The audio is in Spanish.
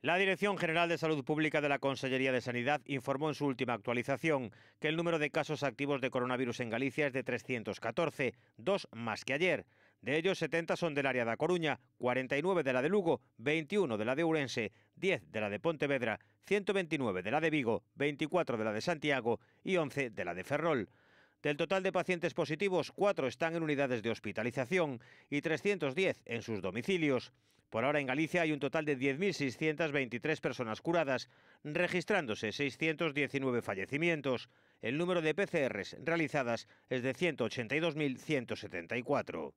La Dirección General de Salud Pública de la Consellería de Sanidad informó en su última actualización que el número de casos activos de coronavirus en Galicia es de 314, dos más que ayer. De ellos, 70 son del área de Coruña, 49 de la de Lugo, 21 de la de Urense, 10 de la de Pontevedra, 129 de la de Vigo, 24 de la de Santiago y 11 de la de Ferrol. Del total de pacientes positivos, cuatro están en unidades de hospitalización y 310 en sus domicilios. Por ahora en Galicia hay un total de 10.623 personas curadas, registrándose 619 fallecimientos. El número de PCRs realizadas es de 182.174.